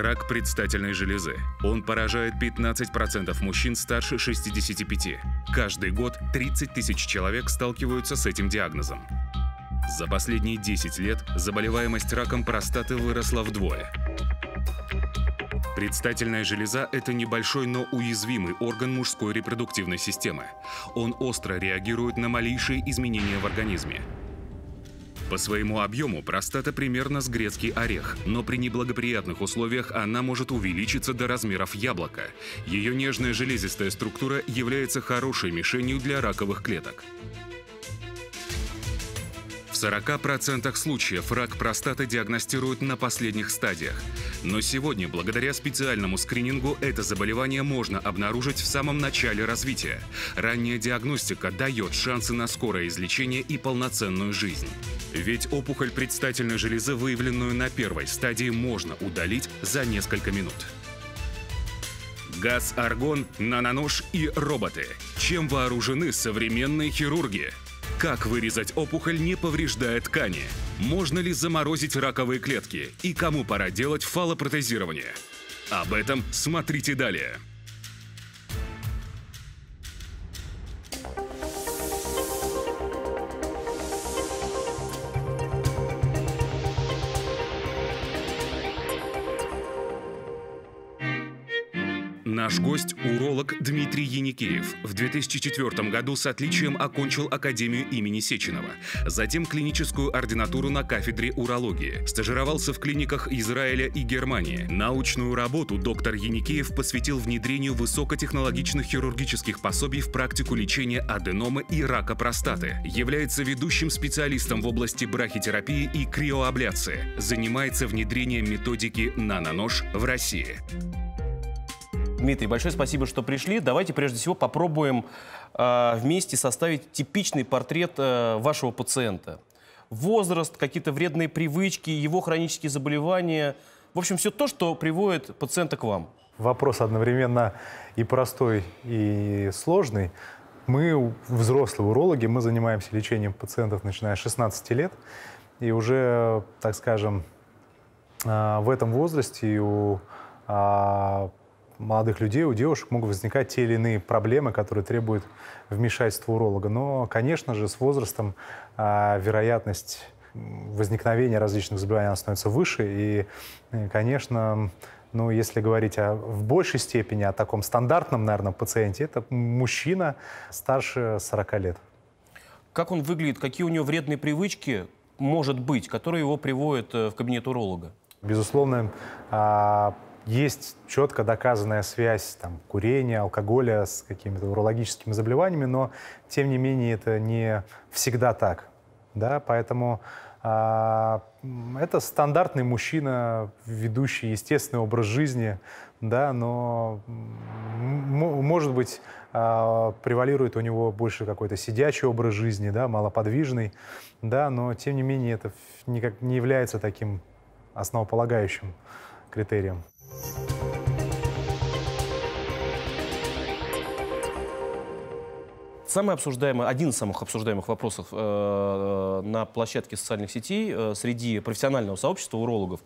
рак предстательной железы. Он поражает 15% мужчин старше 65. Каждый год 30 тысяч человек сталкиваются с этим диагнозом. За последние 10 лет заболеваемость раком простаты выросла вдвое. Предстательная железа – это небольшой, но уязвимый орган мужской репродуктивной системы. Он остро реагирует на малейшие изменения в организме. По своему объему простата примерно с грецкий орех, но при неблагоприятных условиях она может увеличиться до размеров яблока. Ее нежная железистая структура является хорошей мишенью для раковых клеток. 40% случаев рак простаты диагностируют на последних стадиях. Но сегодня, благодаря специальному скринингу, это заболевание можно обнаружить в самом начале развития. Ранняя диагностика дает шансы на скорое излечение и полноценную жизнь. Ведь опухоль предстательной железы, выявленную на первой стадии, можно удалить за несколько минут. Газ, аргон, нанонож и роботы. Чем вооружены современные хирурги? Как вырезать опухоль, не повреждая ткани? Можно ли заморозить раковые клетки? И кому пора делать фалопротезирование? Об этом смотрите далее. Наш гость – уролог Дмитрий Яникеев. В 2004 году с отличием окончил Академию имени Сеченова. Затем клиническую ординатуру на кафедре урологии. Стажировался в клиниках Израиля и Германии. Научную работу доктор Яникеев посвятил внедрению высокотехнологичных хирургических пособий в практику лечения аденомы и рака простаты. Является ведущим специалистом в области брахитерапии и криоабляции. Занимается внедрением методики «Нанонож» в России. Дмитрий, большое спасибо, что пришли. Давайте прежде всего попробуем э, вместе составить типичный портрет э, вашего пациента. Возраст, какие-то вредные привычки, его хронические заболевания. В общем, все то, что приводит пациента к вам. Вопрос одновременно и простой, и сложный. Мы, взрослые урологи, мы занимаемся лечением пациентов, начиная с 16 лет. И уже, так скажем, э, в этом возрасте у а, молодых людей, у девушек могут возникать те или иные проблемы, которые требуют вмешательства уролога. Но, конечно же, с возрастом э, вероятность возникновения различных заболеваний становится выше. И, э, конечно, ну, если говорить о, в большей степени о таком стандартном, наверное, пациенте, это мужчина старше 40 лет. Как он выглядит, какие у него вредные привычки, может быть, которые его приводят э, в кабинет уролога? Безусловно, а, есть четко доказанная связь там, курения, алкоголя с какими-то урологическими заболеваниями, но тем не менее это не всегда так. Да? Поэтому а, это стандартный мужчина, ведущий естественный образ жизни, да, но может быть а, превалирует у него больше какой-то сидячий образ жизни, да, малоподвижный, да, но тем не менее это никак не является таким основополагающим критерием. Самый обсуждаемый, один из самых обсуждаемых вопросов э, э, на площадке социальных сетей э, среди профессионального сообщества урологов,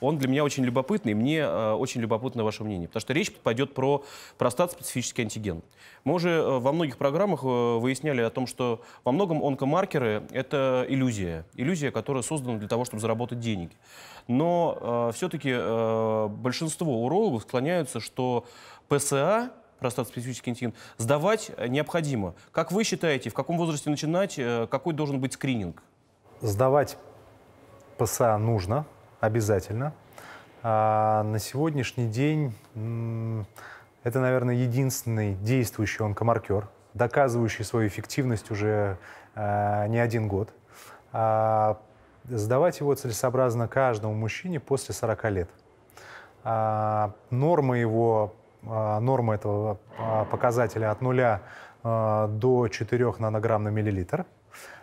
он для меня очень любопытный, мне э, очень любопытно ваше мнение, потому что речь пойдет про простат-специфический антиген. Мы уже э, во многих программах э, выясняли о том, что во многом онкомаркеры — это иллюзия, иллюзия, которая создана для того, чтобы заработать деньги но э, все-таки э, большинство урологов склоняются, что ПСА простатоспецифический интим, сдавать э, необходимо. Как вы считаете, в каком возрасте начинать, какой должен быть скрининг? Сдавать ПСА нужно, обязательно. А на сегодняшний день это, наверное, единственный действующий онкомаркер, доказывающий свою эффективность уже не один год. А, Сдавать его целесообразно каждому мужчине после 40 лет. А, норма его, а, норма этого а, показателя от 0 а, до 4 нанограмм на миллилитр.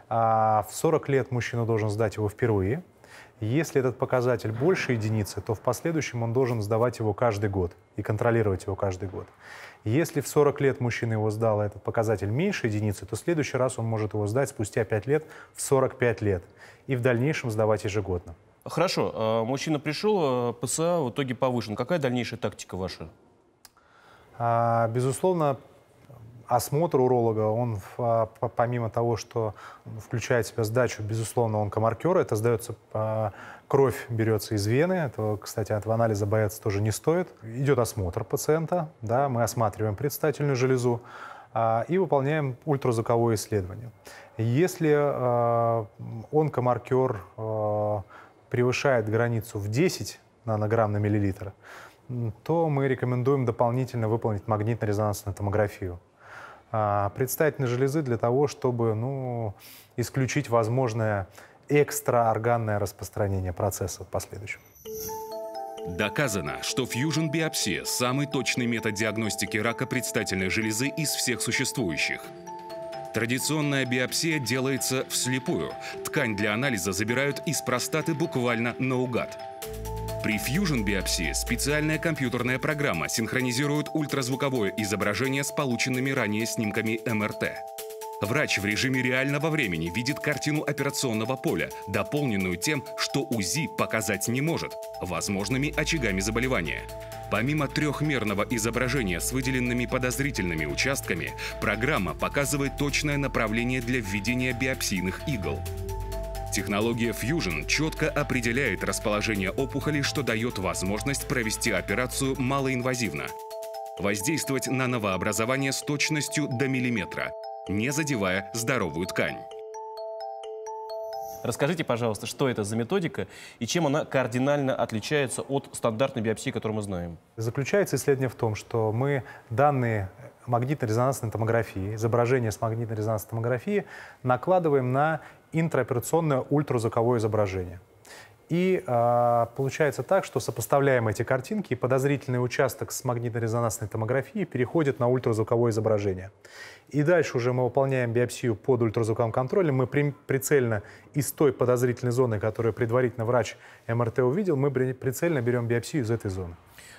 А в 40 лет мужчина должен сдать его впервые. Если этот показатель больше единицы, то в последующем он должен сдавать его каждый год и контролировать его каждый год. Если в 40 лет мужчина его сдал, а этот показатель меньше единицы, то в следующий раз он может его сдать спустя 5 лет в 45 лет и в дальнейшем сдавать ежегодно. Хорошо, а, мужчина пришел, а, ПСА в итоге повышен. Какая дальнейшая тактика ваша? А, безусловно, осмотр уролога, он а, помимо того, что включает в себя сдачу, безусловно, онкомаркера, это сдается а, кровь берется из вены, этого, кстати, этого анализа бояться тоже не стоит. Идет осмотр пациента, да, мы осматриваем предстательную железу а, и выполняем ультразвуковое исследование. Если онкомаркер превышает границу в 10 нанограмм на миллилитр, то мы рекомендуем дополнительно выполнить магнитно-резонансную томографию. А, предстательной железы для того, чтобы ну, исключить возможное экстраорганное распространение процесса в последующем. Доказано, что фьюжн-биопсия – самый точный метод диагностики рака предстательной железы из всех существующих. Традиционная биопсия делается вслепую. Ткань для анализа забирают из простаты буквально наугад. При Fusion биопсии специальная компьютерная программа синхронизирует ультразвуковое изображение с полученными ранее снимками МРТ. Врач в режиме реального времени видит картину операционного поля, дополненную тем, что УЗИ показать не может, возможными очагами заболевания. Помимо трехмерного изображения с выделенными подозрительными участками, программа показывает точное направление для введения биопсийных игл. Технология Fusion четко определяет расположение опухоли, что дает возможность провести операцию малоинвазивно. Воздействовать на новообразование с точностью до миллиметра, не задевая здоровую ткань. Расскажите, пожалуйста, что это за методика и чем она кардинально отличается от стандартной биопсии, которую мы знаем? Заключается исследование в том, что мы данные магнитно-резонансной томографии, изображение с магнитно-резонансной томографии накладываем на интраоперационное ультразвуковое изображение. И э, получается так, что сопоставляем эти картинки, и подозрительный участок с магнитно-резонансной томографии переходит на ультразвуковое изображение. И дальше уже мы выполняем биопсию под ультразвуковым контролем. Мы при, прицельно из той подозрительной зоны, которую предварительно врач МРТ увидел, мы прицельно берем биопсию из этой зоны.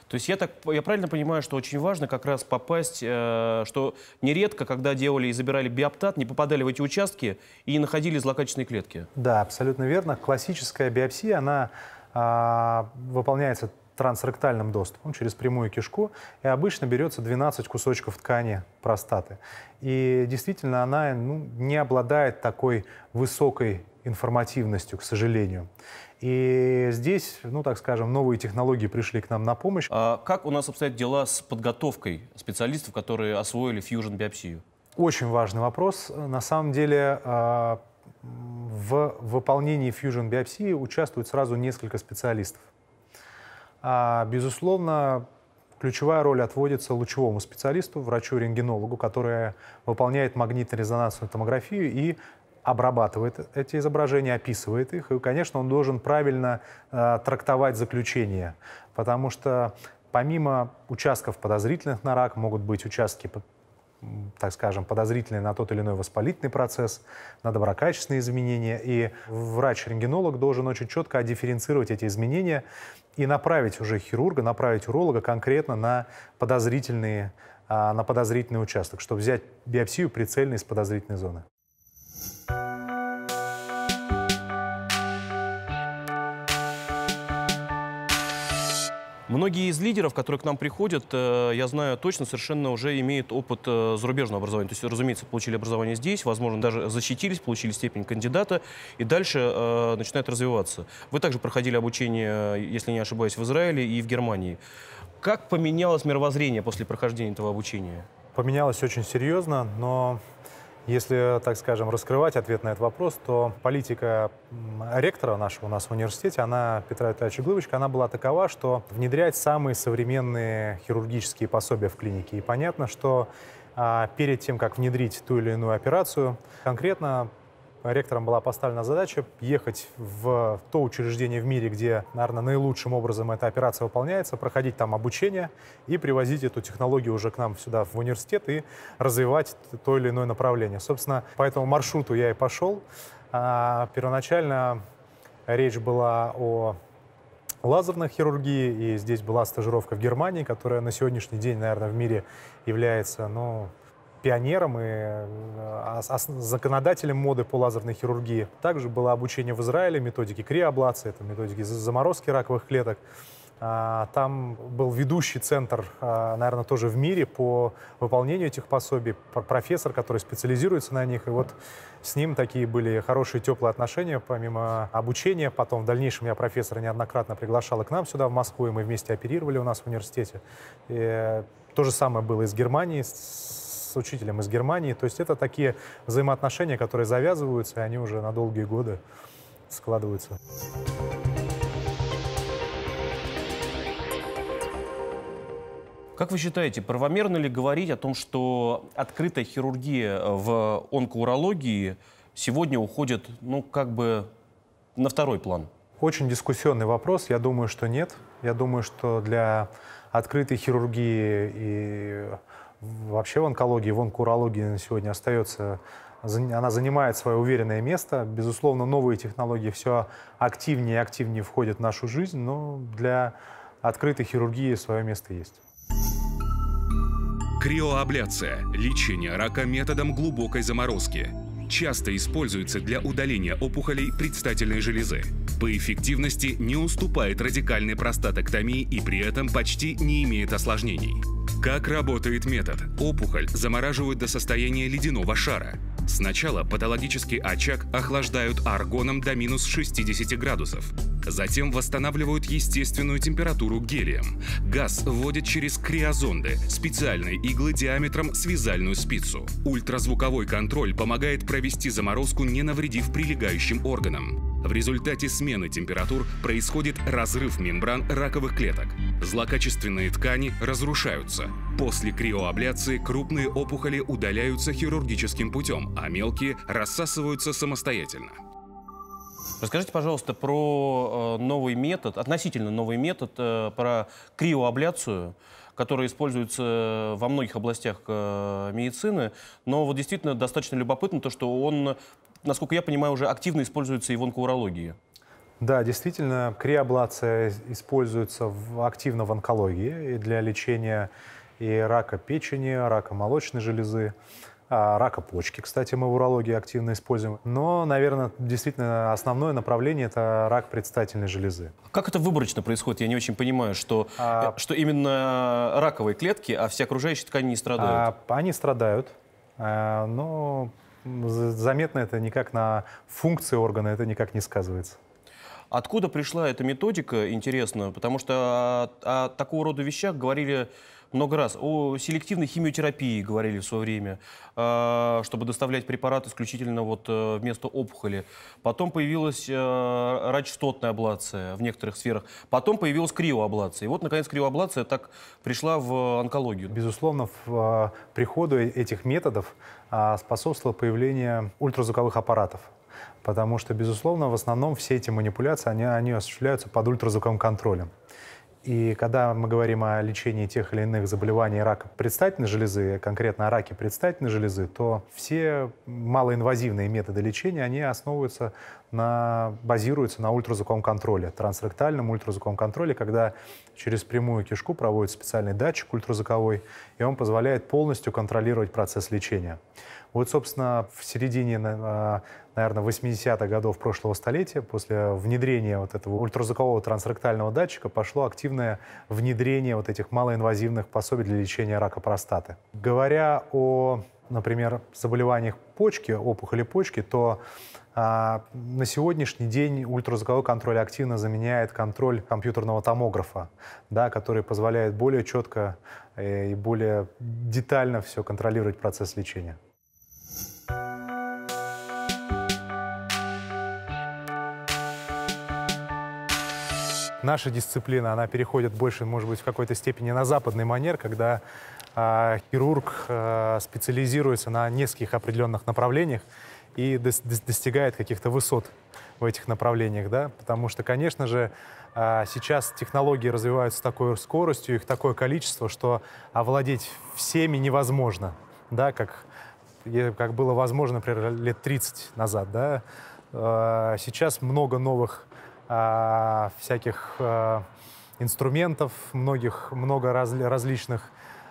То есть я так, я правильно понимаю, что очень важно как раз попасть, э, что нередко, когда делали и забирали биоптат, не попадали в эти участки и находили злокачественные клетки. Да, абсолютно верно. Классическая биопсия, она э, выполняется трансректальным доступом через прямую кишку, и обычно берется 12 кусочков ткани простаты. И действительно она ну, не обладает такой высокой информативностью, к сожалению. И здесь, ну так скажем, новые технологии пришли к нам на помощь. А как у нас обстоят дела с подготовкой специалистов, которые освоили фьюжн биопсию? Очень важный вопрос. На самом деле а, в выполнении фьюжн биопсии участвует сразу несколько специалистов. А, безусловно, ключевая роль отводится лучевому специалисту, врачу-рентгенологу, который выполняет магнитно-резонансную томографию и обрабатывает эти изображения, описывает их, и, конечно, он должен правильно э, трактовать заключение, потому что помимо участков подозрительных на рак могут быть участки так скажем, подозрительные на тот или иной воспалительный процесс, на доброкачественные изменения. И врач-рентгенолог должен очень четко дифференцировать эти изменения и направить уже хирурга, направить уролога конкретно на подозрительные а, на подозрительный участок, чтобы взять биопсию прицельно из подозрительной зоны. Многие из лидеров, которые к нам приходят, э, я знаю точно, совершенно уже имеют опыт э, зарубежного образования. То есть, разумеется, получили образование здесь, возможно, даже защитились, получили степень кандидата и дальше э, начинают развиваться. Вы также проходили обучение, если не ошибаюсь, в Израиле и в Германии. Как поменялось мировоззрение после прохождения этого обучения? Поменялось очень серьезно, но если, так скажем, раскрывать ответ на этот вопрос, то политика ректора нашего у нас в университете, она, Петра Витальевича Глыбочка, она была такова, что внедрять самые современные хирургические пособия в клинике. И понятно, что а, перед тем, как внедрить ту или иную операцию, конкретно Ректорам была поставлена задача ехать в то учреждение в мире, где, наверное, наилучшим образом эта операция выполняется, проходить там обучение и привозить эту технологию уже к нам сюда в университет и развивать то или иное направление. Собственно, по этому маршруту я и пошел. А, первоначально речь была о лазерной хирургии, и здесь была стажировка в Германии, которая на сегодняшний день, наверное, в мире является, ну, пионером и э, законодателем моды по лазерной хирургии. Также было обучение в Израиле методики криоблации, это методики заморозки раковых клеток. А, там был ведущий центр, а, наверное, тоже в мире по выполнению этих пособий, профессор, который специализируется на них. И вот с ним такие были хорошие, теплые отношения, помимо обучения. Потом в дальнейшем я профессора неоднократно приглашал к нам сюда, в Москву, и мы вместе оперировали у нас в университете. И то же самое было из Германии, с с учителем из Германии. То есть это такие взаимоотношения, которые завязываются, и они уже на долгие годы складываются. Как вы считаете, правомерно ли говорить о том, что открытая хирургия э, в онкоурологии сегодня уходит, ну, как бы на второй план? Очень дискуссионный вопрос. Я думаю, что нет. Я думаю, что для открытой хирургии и вообще в онкологии, в онкурологии на сегодня остается она занимает свое уверенное место. Безусловно, новые технологии все активнее и активнее входят в нашу жизнь, но для открытой хирургии свое место есть. Криоабляция – лечение рака методом глубокой заморозки. Часто используется для удаления опухолей предстательной железы. По эффективности не уступает радикальной простатоктомии и при этом почти не имеет осложнений. Как работает метод? Опухоль замораживают до состояния ледяного шара. Сначала патологический очаг охлаждают аргоном до минус 60 градусов. Затем восстанавливают естественную температуру гелием. Газ вводят через криозонды, специальные иглы диаметром с вязальную спицу. Ультразвуковой контроль помогает провести заморозку, не навредив прилегающим органам. В результате смены температур происходит разрыв мембран раковых клеток. Злокачественные ткани разрушаются. После криоабляции крупные опухоли удаляются хирургическим путем, а мелкие рассасываются самостоятельно. Расскажите, пожалуйста, про э, новый метод, относительно новый метод, э, про криоабляцию, который используется э, во многих областях медицины. Но вот действительно достаточно любопытно то, что он, насколько я понимаю, уже активно используется и в онкоурологии. Да, действительно, криоблация используется в, активно в онкологии и для лечения и рака печени, рака молочной железы, а, рака почки, кстати, мы в урологии активно используем. Но, наверное, действительно основное направление – это рак предстательной железы. Как это выборочно происходит? Я не очень понимаю, что, а, э, что именно раковые клетки, а все окружающие ткани не страдают. А, они страдают, а, но заметно это никак на функции органа это никак не сказывается. Откуда пришла эта методика, интересно, потому что о, о такого рода вещах говорили много раз. О селективной химиотерапии говорили в свое время, э, чтобы доставлять препарат исключительно вот э, вместо опухоли. Потом появилась э, радиочастотная аблация в некоторых сферах. Потом появилась криоаблация. И вот, наконец, криоаблация так пришла в онкологию. Безусловно, в приходу этих методов способствовало появление ультразвуковых аппаратов потому что, безусловно, в основном все эти манипуляции, они, они осуществляются под ультразвуковым контролем. И когда мы говорим о лечении тех или иных заболеваний рака предстательной железы, конкретно о раке предстательной железы, то все малоинвазивные методы лечения, они основываются на, базируются на ультразвуковом контроле, трансректальном ультразвуковом контроле, когда через прямую кишку проводится специальный датчик ультразвуковой, и он позволяет полностью контролировать процесс лечения. Вот, собственно, в середине, а, наверное, 80-х годов прошлого столетия, после внедрения вот этого ультразвукового трансректального датчика, пошло активное внедрение вот этих малоинвазивных пособий для лечения рака простаты. Говоря о, например, заболеваниях почки, опухоли почки, то а, на сегодняшний день ультразвуковой контроль активно заменяет контроль компьютерного томографа, да, который позволяет более четко э, и более детально все контролировать процесс лечения. наша дисциплина, она переходит больше, может быть, в какой-то степени на западный манер, когда э, хирург э, специализируется на нескольких определенных направлениях и дос достигает каких-то высот в этих направлениях, да, потому что, конечно же, а, сейчас технологии развиваются с такой скоростью, их такое количество, что овладеть всеми невозможно, да, как, как было возможно, например, лет 30 назад, да. Сейчас много новых а, всяких а, инструментов, многих, много раз, различных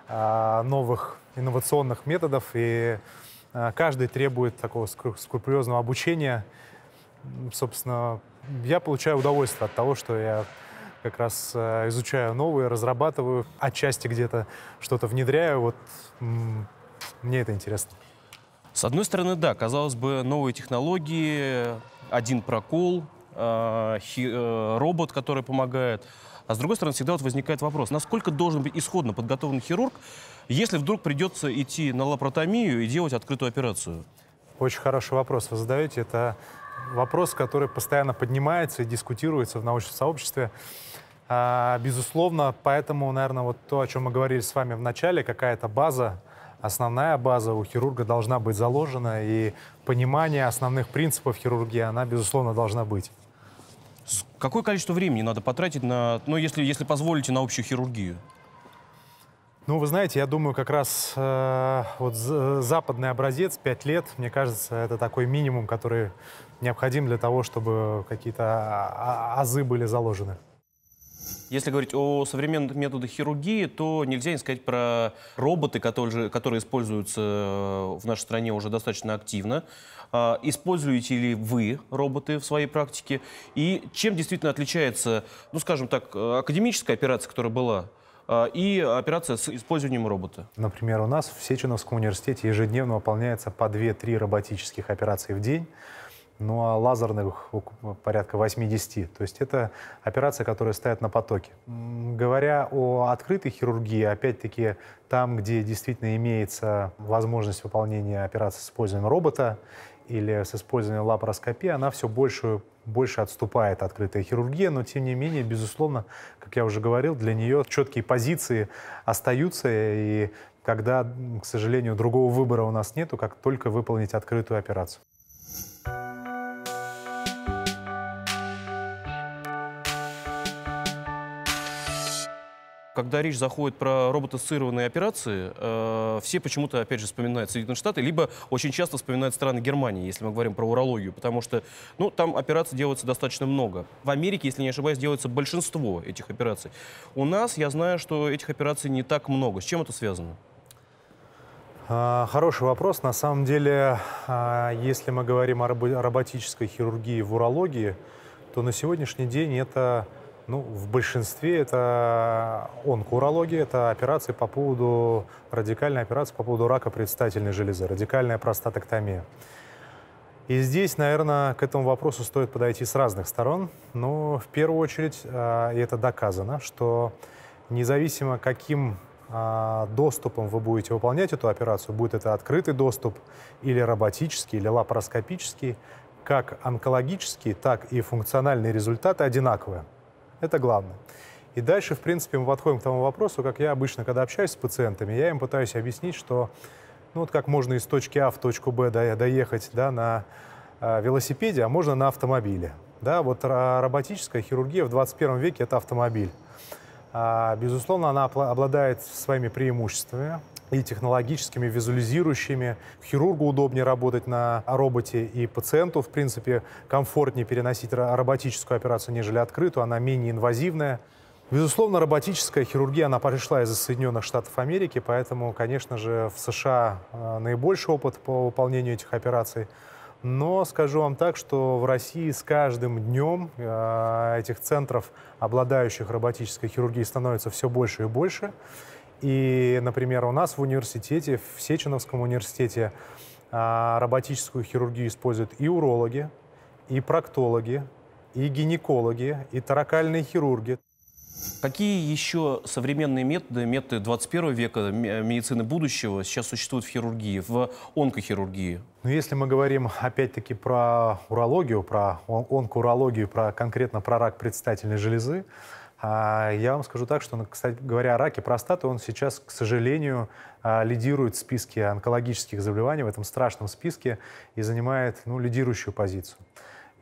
а, новых инновационных методов, и каждый требует такого скрупулезного обучения. Собственно, я получаю удовольствие от того, что я как раз изучаю новые, разрабатываю, отчасти где-то что-то внедряю. Вот мне это интересно. С одной стороны, да, казалось бы, новые технологии, один прокол, Э, э, робот, который помогает. А с другой стороны, всегда вот возникает вопрос, насколько должен быть исходно подготовлен хирург, если вдруг придется идти на лапаротомию и делать открытую операцию? Очень хороший вопрос вы задаете. Это вопрос, который постоянно поднимается и дискутируется в научном сообществе. А, безусловно, поэтому, наверное, вот то, о чем мы говорили с вами в начале, какая-то база, основная база у хирурга должна быть заложена, и понимание основных принципов хирургии, она, безусловно, должна быть. Какое количество времени надо потратить на, ну, если, если позволите, на общую хирургию? Ну, вы знаете, я думаю, как раз э, вот западный образец 5 лет, мне кажется, это такой минимум, который необходим для того, чтобы какие-то а, а, азы были заложены. Если говорить о современных методах хирургии, то нельзя не сказать про роботы, которые, которые используются э, в нашей стране уже достаточно активно. А, используете ли вы роботы в своей практике? И чем действительно отличается, ну, скажем так, э, академическая операция, которая была, а, и операция с использованием робота. Например, у нас в Сеченовском университете ежедневно выполняется по 2-3 роботических операции в день ну а лазерных порядка 80. То есть это операция, которая стоит на потоке. Говоря о открытой хирургии, опять-таки там, где действительно имеется возможность выполнения операции с использованием робота, или с использованием лапароскопии, она все больше, больше отступает открытая хирургия, но тем не менее, безусловно, как я уже говорил, для нее четкие позиции остаются, и когда, к сожалению, другого выбора у нас нету, как только выполнить открытую операцию. Когда речь заходит про роботизированные операции, э, все почему-то, опять же, вспоминают Соединенные Штаты, либо очень часто вспоминают страны Германии, если мы говорим про урологию, потому что ну, там операций делается достаточно много. В Америке, если не ошибаюсь, делается большинство этих операций. У нас, я знаю, что этих операций не так много. С чем это связано? А, хороший вопрос. На самом деле, а, если мы говорим о роботической хирургии в урологии, то на сегодняшний день это ну, в большинстве это онкоурология, это операции по поводу, радикальная операция по поводу рака предстательной железы, радикальная простатоктомия. И здесь, наверное, к этому вопросу стоит подойти с разных сторон, но в первую очередь, а, и это доказано, что независимо каким а, доступом вы будете выполнять эту операцию, будет это открытый доступ или роботический, или лапароскопический, как онкологические, так и функциональные результаты одинаковые. Это главное. И дальше, в принципе, мы подходим к тому вопросу, как я обычно, когда общаюсь с пациентами, я им пытаюсь объяснить, что ну, вот как можно из точки А в точку Б доехать да, на а, велосипеде, а можно на автомобиле. Да, вот роботическая хирургия в 21 веке – это автомобиль. А, безусловно, она обладает своими преимуществами и технологическими, визуализирующими. Хирургу удобнее работать на роботе и пациенту, в принципе, комфортнее переносить роботическую операцию, нежели открытую, она менее инвазивная. Безусловно, роботическая хирургия, она пришла из Соединенных Штатов Америки, поэтому, конечно же, в США э, наибольший опыт по выполнению этих операций. Но скажу вам так, что в России с каждым днем э, этих центров, обладающих роботической хирургией, становится все больше и больше. И, например, у нас в университете, в Сеченовском университете, а, роботическую хирургию используют и урологи, и проктологи, и гинекологи, и таракальные хирурги. Какие еще современные методы, методы 21 века медицины будущего сейчас существуют в хирургии, в онкохирургии? Ну, если мы говорим опять-таки про урологию, про он онкоурологию, про конкретно про рак предстательной железы, а, я вам скажу так, что, кстати говоря, о раке простаты, он сейчас, к сожалению, а, лидирует в списке онкологических заболеваний, в этом страшном списке, и занимает ну, лидирующую позицию.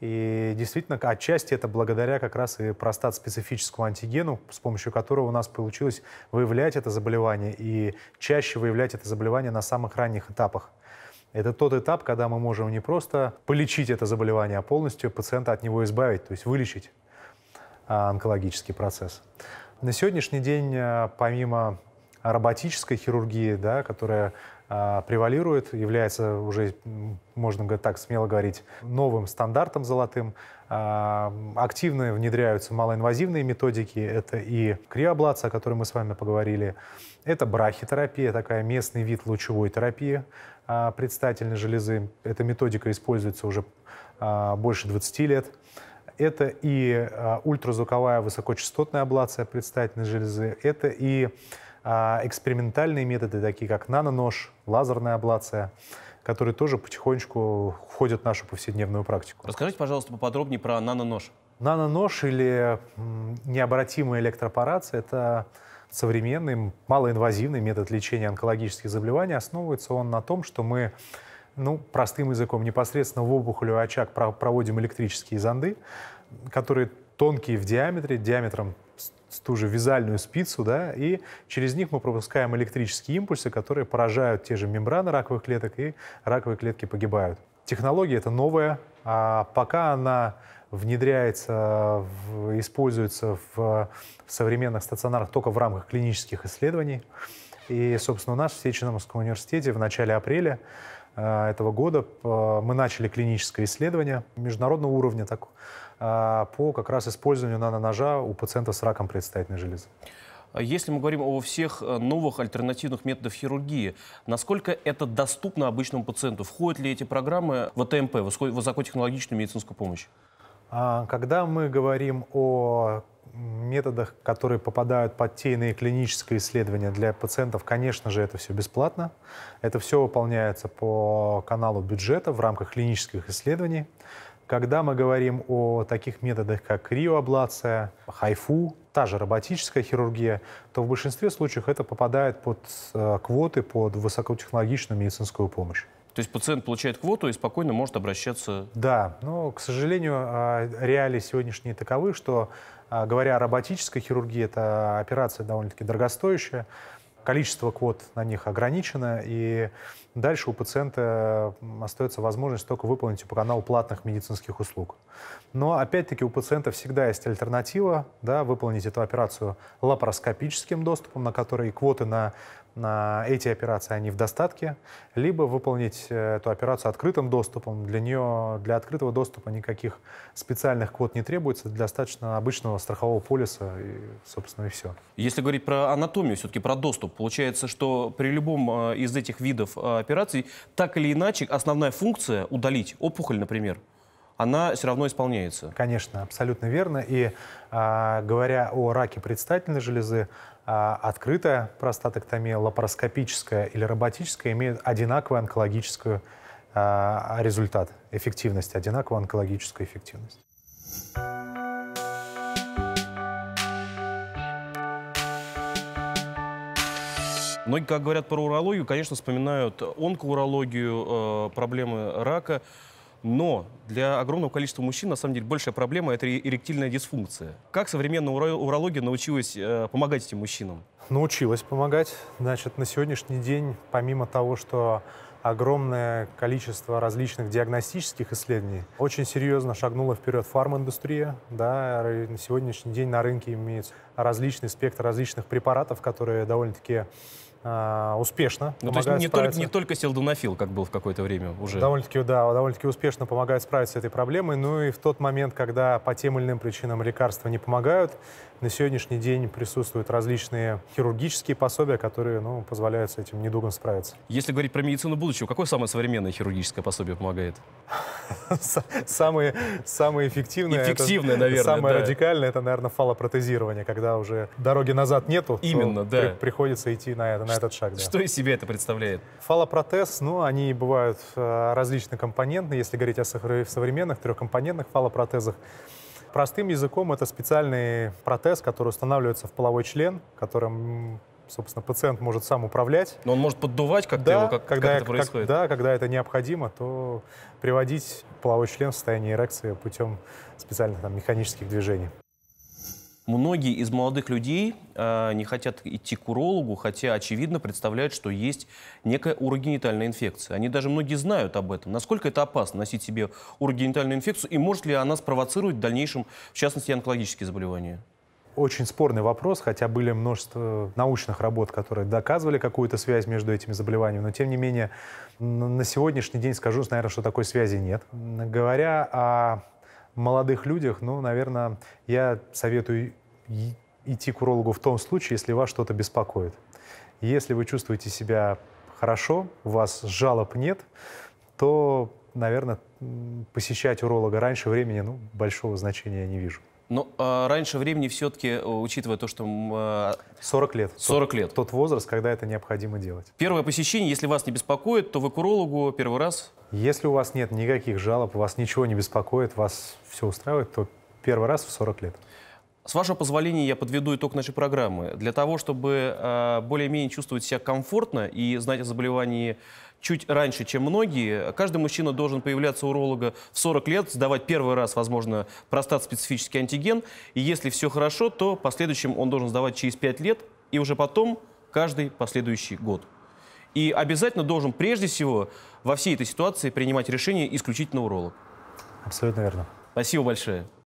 И действительно, отчасти это благодаря как раз и простат-специфическому антигену, с помощью которого у нас получилось выявлять это заболевание и чаще выявлять это заболевание на самых ранних этапах. Это тот этап, когда мы можем не просто полечить это заболевание, а полностью пациента от него избавить, то есть вылечить. А, онкологический процесс. На сегодняшний день, а, помимо роботической хирургии, да, которая а, превалирует, является уже, можно так смело говорить, новым стандартом золотым. Активно внедряются малоинвазивные методики. Это и криоблация, о которой мы с вами поговорили. Это брахитерапия, такая местный вид лучевой терапии предстательной железы. Эта методика используется уже больше 20 лет это и а, ультразвуковая высокочастотная аблация предстательной железы, это и а, экспериментальные методы, такие как нанонож, лазерная аблация, которые тоже потихонечку входят в нашу повседневную практику. Расскажите, пожалуйста, поподробнее про нанонож. Нанонож или необратимая электропорация – это современный малоинвазивный метод лечения онкологических заболеваний. Основывается он на том, что мы ну, простым языком, непосредственно в опухолевый очаг проводим электрические зонды, которые тонкие в диаметре, диаметром ту же вязальную спицу, да, и через них мы пропускаем электрические импульсы, которые поражают те же мембраны раковых клеток, и раковые клетки погибают. Технология это новая, а пока она внедряется, в, используется в, в современных стационарах только в рамках клинических исследований. И, собственно, у нас в Сеченовском университете в начале апреля Э, этого года э, мы начали клиническое исследование международного уровня так, э, по как раз использованию наноножа у пациентов с раком предстательной железы. Если мы говорим о всех новых альтернативных методах хирургии, насколько это доступно обычному пациенту? Входят ли эти программы в ТМП, в высокотехнологичную медицинскую помощь? А, когда мы говорим о методах, которые попадают под те иные клинические исследования для пациентов, конечно же, это все бесплатно. Это все выполняется по каналу бюджета в рамках клинических исследований. Когда мы говорим о таких методах, как риоаблация, хайфу, та же роботическая хирургия, то в большинстве случаев это попадает под э, квоты, под высокотехнологичную медицинскую помощь. То есть пациент получает квоту и спокойно может обращаться... Да, но, к сожалению, а, реалии сегодняшние таковы, что, а, говоря о роботической хирургии, эта операция довольно-таки дорогостоящая, количество квот на них ограничено, и дальше у пациента остается возможность только выполнить по каналу платных медицинских услуг. Но, опять-таки, у пациента всегда есть альтернатива да, выполнить эту операцию лапароскопическим доступом, на который квоты на на эти операции они в достатке, либо выполнить э, эту операцию открытым доступом. Для нее, для открытого доступа никаких специальных квот не требуется, достаточно обычного страхового полиса, и, собственно, и все. Если говорить про анатомию, все-таки про доступ, получается, что при любом э, из этих видов э, операций так или иначе основная функция удалить опухоль, например, она все равно исполняется. Конечно, абсолютно верно. И э, говоря о раке предстательной железы, а, открытая простатоктомия, лапароскопическая или роботическая имеют одинаковый онкологическую э, результат, эффективность, одинаковую онкологическую эффективность. Многие, как говорят про урологию, конечно, вспоминают онкоурологию, э, проблемы рака – но для огромного количества мужчин, на самом деле, большая проблема – это эректильная дисфункция. Как современная урология научилась э, помогать этим мужчинам? Научилась помогать. Значит, на сегодняшний день, помимо того, что огромное количество различных диагностических исследований. Очень серьезно шагнула вперед фармаиндустрия. Да, на сегодняшний день на рынке имеется различный спектр различных препаратов, которые довольно-таки а, успешно ну, то есть не Только, не только селдунофил, как был в какое-то время уже. Довольно-таки, да, довольно-таки успешно помогает справиться с этой проблемой. Ну и в тот момент, когда по тем или иным причинам лекарства не помогают, на сегодняшний день присутствуют различные хирургические пособия, которые ну, позволяют с этим недугом справиться. Если говорить про медицину будущего, какое самое современное хирургическое пособие помогает? Самое, самое эффективное. Эффективное, наверное. Самое радикальное, это, наверное, фалопротезирование, когда уже дороги назад нету. Именно, да. Приходится идти на это на этот шаг. Да. Что из себя это представляет? Фалопротез, ну, они бывают э, различные компонентные. Если говорить о современных трехкомпонентных фалопротезах, простым языком это специальный протез, который устанавливается в половой член, которым собственно, пациент может сам управлять. Но он может поддувать как-то да, его, как, когда, как это происходит? Как, да, когда это необходимо, то приводить половой член в состояние эрекции путем специальных там, механических движений. Многие из молодых людей э, не хотят идти к урологу, хотя, очевидно, представляют, что есть некая урогенитальная инфекция. Они даже многие знают об этом. Насколько это опасно носить себе урогенитальную инфекцию и может ли она спровоцировать в дальнейшем, в частности, онкологические заболевания? Очень спорный вопрос, хотя были множество научных работ, которые доказывали какую-то связь между этими заболеваниями, но тем не менее на сегодняшний день скажу, наверное, что такой связи нет. Говоря о молодых людях, ну, наверное, я советую идти к урологу в том случае, если вас что-то беспокоит. Если вы чувствуете себя хорошо, у вас жалоб нет, то, наверное, посещать уролога раньше времени ну, большого значения я не вижу. Но ну, а, раньше времени все-таки, э, учитывая то, что... А... 40 э, лет. 40 тот, лет. Тот возраст, когда это необходимо делать. Первое посещение, если вас не беспокоит, то вы к урологу первый раз? Если у вас нет никаких жалоб, вас ничего не беспокоит, вас все устраивает, то первый раз в 40 лет. С вашего позволения я подведу итог нашей программы. Для того, чтобы э, более-менее чувствовать себя комфортно и знать о заболевании чуть раньше, чем многие. Каждый мужчина должен появляться у уролога в 40 лет, сдавать первый раз, возможно, простат-специфический антиген. И если все хорошо, то последующим он должен сдавать через 5 лет, и уже потом каждый последующий год. И обязательно должен прежде всего во всей этой ситуации принимать решение исключительно уролог. Абсолютно верно. Спасибо большое.